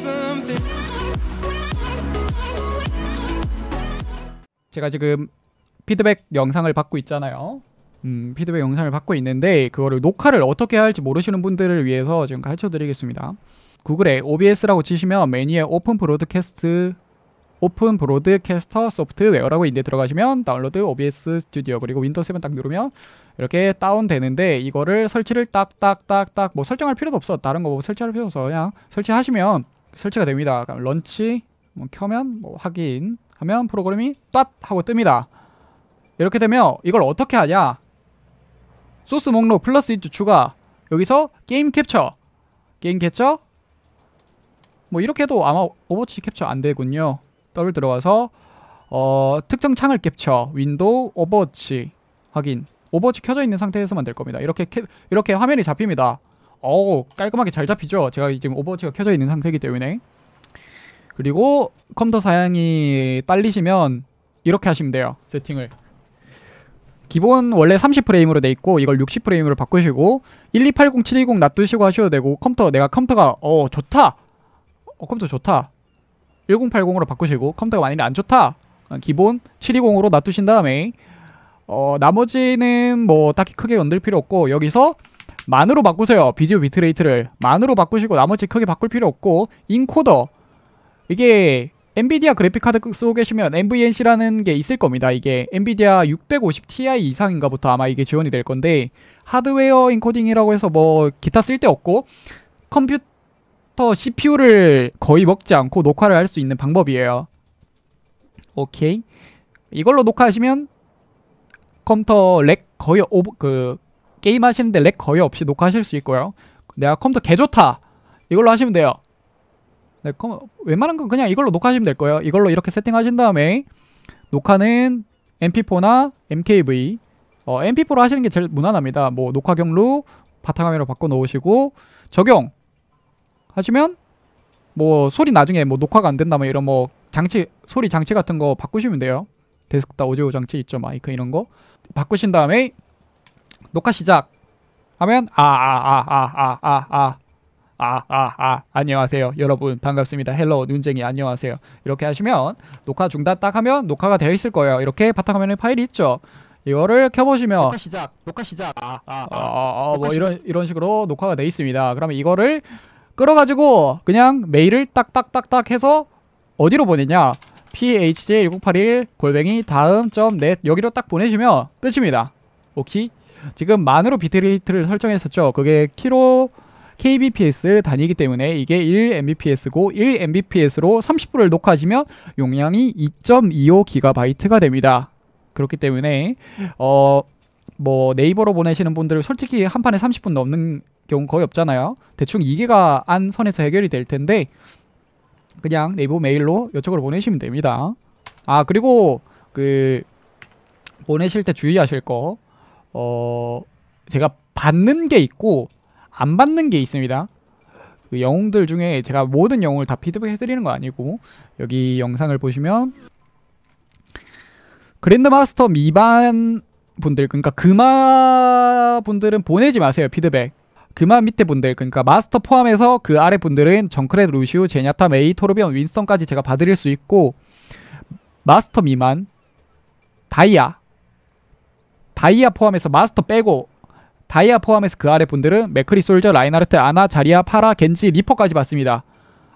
something. 제가 지금 피드백 영상을 받고 있잖아요. 음, 피드백 영상을 받고 있는데 그거를 녹화를 어떻게 할지 모르시는 분들을 위해서 지금 가르쳐 드리겠습니다. 구글에 OBS라고 치시면 메뉴에 오픈 브로드캐스트 오픈 브로드캐스터 소프트웨어라고 있는데 들어가시면 다운로드 OBS 스튜디오 그리고 윈도우 7딱 누르면 이렇게 다운되는데 이거를 설치를 딱딱딱딱 뭐 설정할 필요도 없어 다른 거뭐 설치할 필요 없어 그냥 설치하시면 설치가 됩니다. 그럼 런치 뭐 켜면 뭐 확인 하면 프로그램이 똬 하고 뜹니다. 이렇게 되면 이걸 어떻게 하냐? 소스 목록 플러스 입트 추가 여기서 게임 캡처 게임 캡처 뭐 이렇게 해도 아마 오버워치 캡처 안 되군요. 더블 들어가서 어, 특정 창을 캡처 윈도우 오버워치 확인 오버워치 켜져 있는 상태에서 만될 겁니다. 이렇게 이렇게 화면이 잡힙니다. 어우 깔끔하게 잘 잡히죠 제가 지금 오버워치가 켜져 있는 상태이기 때문에 그리고 컴퓨터 사양이 딸리시면 이렇게 하시면 돼요 세팅을 기본 원래 30프레임으로 돼 있고 이걸 60프레임으로 바꾸시고 1280, 720 놔두시고 하셔도 되고 컴퓨터 내가 컴퓨터가 어 좋다 어 컴퓨터 좋다 1080으로 바꾸시고 컴퓨터가 만약에 안 좋다 어, 기본 720으로 놔두신 다음에 어 나머지는 뭐 딱히 크게 건들 필요 없고 여기서 만으로 바꾸세요. 비디오 비트레이트를 만으로 바꾸시고 나머지 크게 바꿀 필요 없고 인코더 이게 엔비디아 그래픽카드 쓰고 계시면 n v n c 라는게 있을 겁니다. 이게 엔비디아 650 Ti 이상인가부터 아마 이게 지원이 될 건데 하드웨어 인코딩이라고 해서 뭐 기타 쓸 데 없고 컴퓨터 CPU를 거의 먹지 않고 녹화를 할 수 있는 방법이에요. 오케이. 이걸로 녹화하시면 컴퓨터 렉 거의 오버 그 게임 하시는데 렉 거의 없이 녹화하실 수 있고요. 내가 컴퓨터 개 좋다. 이걸로 하시면 돼요. 네, 컴, 웬만한 건 그냥 이걸로 녹화하시면 될 거예요. 이걸로 이렇게 세팅하신 다음에 녹화는 MP4나 MKV, 어, MP4로 하시는 게 제일 무난합니다. 뭐 녹화 경로 바탕화면으로 바꿔 놓으시고 적용 하시면 뭐 소리 나중에 뭐 녹화가 안 된다면 이런 뭐 장치 소리 장치 같은 거 바꾸시면 돼요. 데스크탑 오디오 장치 있죠 마이크 이런 거 바꾸신 다음에 녹화 시작 하면 아 아 아아아아아아 아아 안녕하세요 여러분 반갑습니다 헬로 눈쟁이 안녕하세요 이렇게 하시면 녹화 중단 딱 하면 녹화가 되어 있을 거예요 이렇게 바탕화면에 파일이 있죠 이거를 켜보시면 녹화 시작 녹화 시작 아 아 아 뭐 이런 이런 식으로 녹화가 되어 있습니다 그러면 이거를 끌어가지고 그냥 메일을 딱딱딱딱 해서 어디로 보내냐 phj1981 골뱅이 다음 점 넷 여기로 딱 보내시면 끝입니다 오케이 지금 만으로 비트레이트를 설정했었죠. 그게 키로 kbps 단위이기 때문에 이게 1 mbps고 1 mbps로 30분을 녹화하시면 용량이 2 2 5 g b 가 됩니다. 그렇기 때문에 어 뭐 네이버로 보내시는 분들 솔직히 한 판에 30분 넘는 경우 거의 없잖아요. 대충 2기가 안 선에서 해결이 될 텐데 그냥 네이버 메일로 이쪽으로 보내시면 됩니다. 아 그리고 그 보내실 때 주의하실 거어 제가 받는 게 있고 안 받는 게 있습니다. 그 영웅들 중에 제가 모든 영웅을 다 피드백 해드리는 거 아니고 여기 영상을 보시면 그랜드마스터 미반 분들 그러니까 금화 분들은 보내지 마세요 피드백 금화 밑에 분들 그러니까 마스터 포함해서 그 아래 분들은 정크레드 루시우 제냐타 메이 토르비언 윈스턴까지 제가 받드릴수 있고 마스터 미만 다이아 다이아 포함해서 마스터 빼고 다이아 포함해서 그 아래 분들은 맥크리 솔저 라인하르트 아나 자리아 파라 겐지 리퍼까지 봤습니다.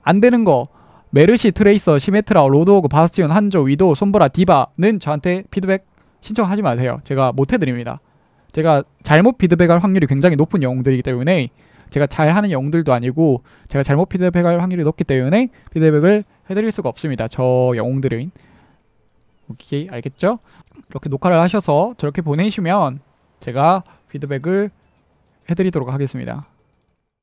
안 되는 거 메르시 트레이서 시메트라 로드오그 바스티온 한조 위도 손보라 디바는 저한테 피드백 신청하지 마세요. 제가 못 해드립니다. 제가 잘못 피드백할 확률이 굉장히 높은 영웅들이기 때문에 제가 잘하는 영웅들도 아니고 제가 잘못 피드백할 확률이 높기 때문에 피드백을 해드릴 수가 없습니다. 저 영웅들은 오케이 알겠죠? 이렇게 녹화를 하셔서 저렇게 보내시면 제가 피드백을 해드리도록 하겠습니다.